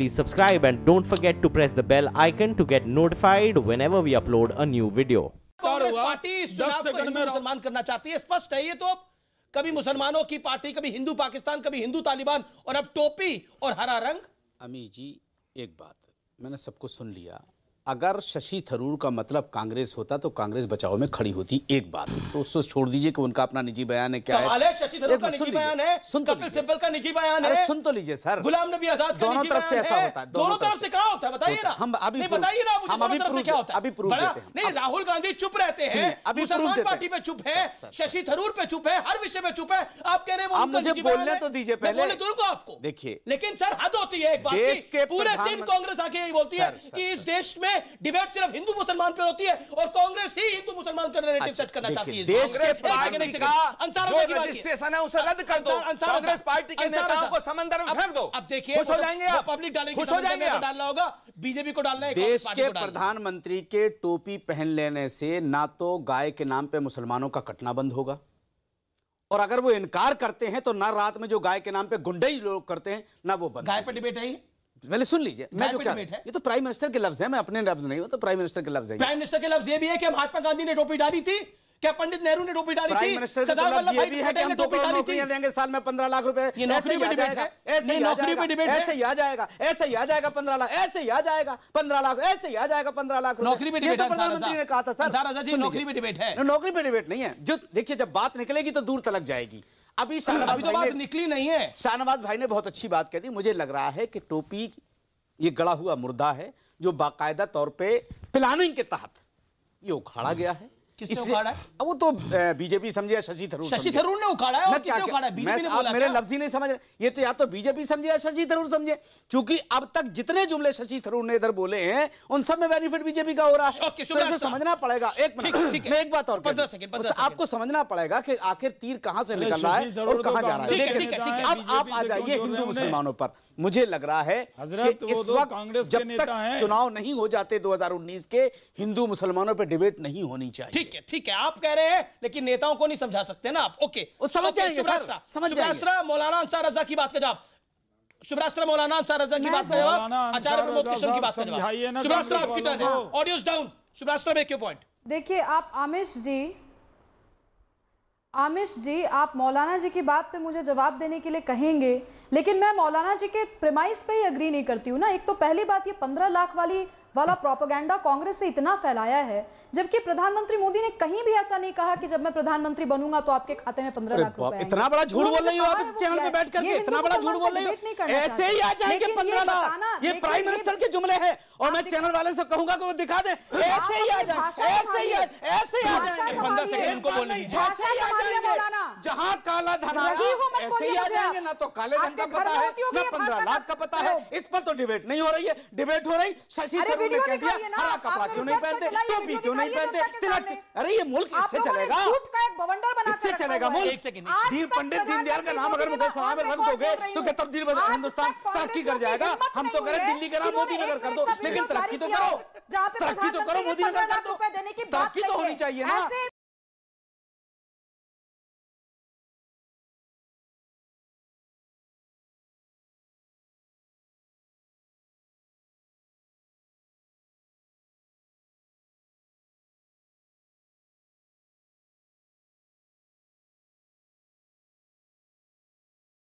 please subscribe and don't forget to press the bell icon to get notified whenever we upload a new video. Congress party इस चुनाव को हिंदू मुसलमान करना चाहती है स्पष्ट है ये तो कभी मुसलमानों की पार्टी कभी हिंदू पाकिस्तान कभी हिंदू तालिबान और अब टोपी और हरा रंग अमीश जी एक बात मैंने सबको सुन लिया अगर शशि थरूर का मतलब कांग्रेस होता तो कांग्रेस बचाव में खड़ी होती एक बात तो उसको छोड़ दीजिए कि उनका अपना निजी बयान है क्या है शशि थरूर तो का निजी बयान है सुन तो लीजिए सर गुलाम नबी आजाद का निजी तरफ से ऐसा होता है दोनों तरफ से क्या होता है बताइए ना अभी अभी प्रूफ देते हैं नहीं राहुल गांधी चुप रहते हैं अभी पार्टी पे चुप है शशि थरूर पे चुप है हर विषय पे चुप है आप कह रहे हैं मुझे तो बोलने तो दीजिए पहले बोलने आपको देखिए लेकिन सर हद होती है एक बात पूरे दिन कांग्रेस आके यही बोलती है कि इस देश में में डिबेट सिर्फ हिंदू मुसलमान पर होती है और कांग्रेस ही हिंदू मुसलमान का नैरेटिव सेट करना चाहती है बीजेपी को डालना देश के प्रधानमंत्री के टोपी पहन लेने से ना तो गाय के नाम पर मुसलमानों का कटना बंद होगा और अगर वो इनकार करते हैं तो ना रात में जो गाय के नाम पे गुंडई लोग करते हैं ना वो गाय पे डिबेट है पहले सुन लीजिए मैं जो क्या है ये तो प्राइम मिनिस्टर के लफ्ज है मैं अपने लफ्ज नहीं तो प्राइम मिनिस्टर के लफ्ज है प्राइम मिनिस्टर के लफ्ज ये भी है कि महात्मा गांधी ने टोपी डाली थी क्या पंडित नेहरू ने टोपी डाली थी तो सरदार वल्लभ भाई पटेल ने टोपी डाली थी देंगे साल में पंद्रह लाख रुपए ये नौकरी पे डिबेट है ऐसे नौकरी पे डिबेट ऐसे ही आ जाएगा ऐसे ही आ जाएगा पंद्रह लाख ऐसे ही आ जाएगा पंद्रह लाख ऐसे ही आ जाएगा पंद्रह लाख नौकरी पे डिबेट तो प्रधानमंत्री ने कहा था सर नौकरी पे डिबेट है नौकरी पे डिबेट नहीं है जो देखिए जब बात निकलेगी तो दूर तक जाएगी अभी अभी तो बात निकली नहीं है शाहनवाज भाई ने बहुत अच्छी बात कह दी मुझे लग रहा है कि टोपी ये गड़ा हुआ मुर्दा है जो बाकायदा तौर पे प्लानिंग के तहत ये उखाड़ा गया है किसने उखाड़ा वो तो बीजेपी समझे शशि थरूर शशि थरूर ने उखाड़ा है और किसने उखाड़ा बीजेपी ने बोला मेरे लफ्ज ही नहीं समझ रहे ये तो या तो बीजेपी समझे या शशि थरूर समझे क्योंकि अब तक जितने जुमले शशि थरूर ने इधर बोले हैं उन सब में बेनिफिट बीजेपी का हो रहा है तो समझना पड़ेगा एक मैं एक बात और आपको समझना पड़ेगा कि आखिर तीर कहां से निकल रहा है और तो कहां जा रहा है अब आप आ जाइए हिंदू मुसलमानों पर मुझे लग रहा है कि तो इस वक्त जब तक चुनाव नहीं हो जाते 2019 के हिंदू मुसलमानों पर डिबेट नहीं होनी चाहिए ठीक है ठीक है आप कह रहे हैं लेकिन नेताओं को नहीं समझा सकते ना आप ओके समझ मौलाना अंसार रजा की बात का जवाब शुभराष्ट्र मौलाना अंसार रजा की बात का जवाब आचार्य प्रमोद कृष्ण की बात का जवाब शुभराष्ट्र आपकी टर्न है ऑडियो डाउन शुभराष्ट्र में क्यों पॉइंट देखिए आप आमिश जी आमिश जी आप मौलाना जी की बात पे मुझे जवाब देने के लिए कहेंगे लेकिन मैं मौलाना जी के प्रेमाइस पे ही अग्री नहीं करती हूँ ना एक तो पहली बात ये पंद्रह लाख वाली वाला प्रोपोगंडा कांग्रेस ने इतना फैलाया है जबकि प्रधानमंत्री मोदी ने कहीं भी ऐसा नहीं कहा कि जब मैं प्रधानमंत्री बनूंगा तो आपके खाते में पंद्रह लाख रुपए इतना बड़ा झूठ बोल रही हो आप चैनल पे बैठ करके इतना बड़ा झूठ बोल रही हो ऐसे ही आ जाएंगे पंद्रह लाख ये प्राइम मिनिस्टर के जुमले हैं और मैं चैनल वाले से कहूंगा कि वो दिखा दे ऐसे ही आ जाए ऐसे ही ऐसे ही आ पंद्रह सेकंड ऐसे ही आ जाएंगे जहाँ काला धन ऐसे ही आ जाएंगे ना तो काले धन का पता है ना पंद्रह लाख का पता है तो- इस पर तो डिबेट नहीं हो रही है डिबेट हो रही शशि थरूर ने कह दिया हरा कपड़ा क्यों नहीं तो पहनते टोपी क्यों नहीं पहनते अरे ये मुल्क इससे चलेगा इससे चलेगा मुल्क पंडित दीनदयाल का नाम अगर मुगल रख दोगे तो क्या तब्दील हिंदुस्तान तरक्की कर जाएगा हम तो करें दिल्ली का नाम मोदी नगर कर दो लेकिन तरक्की तो करो तरक्की तो करो मोदी नगर कर दो तरक्की तो होनी चाहिए ना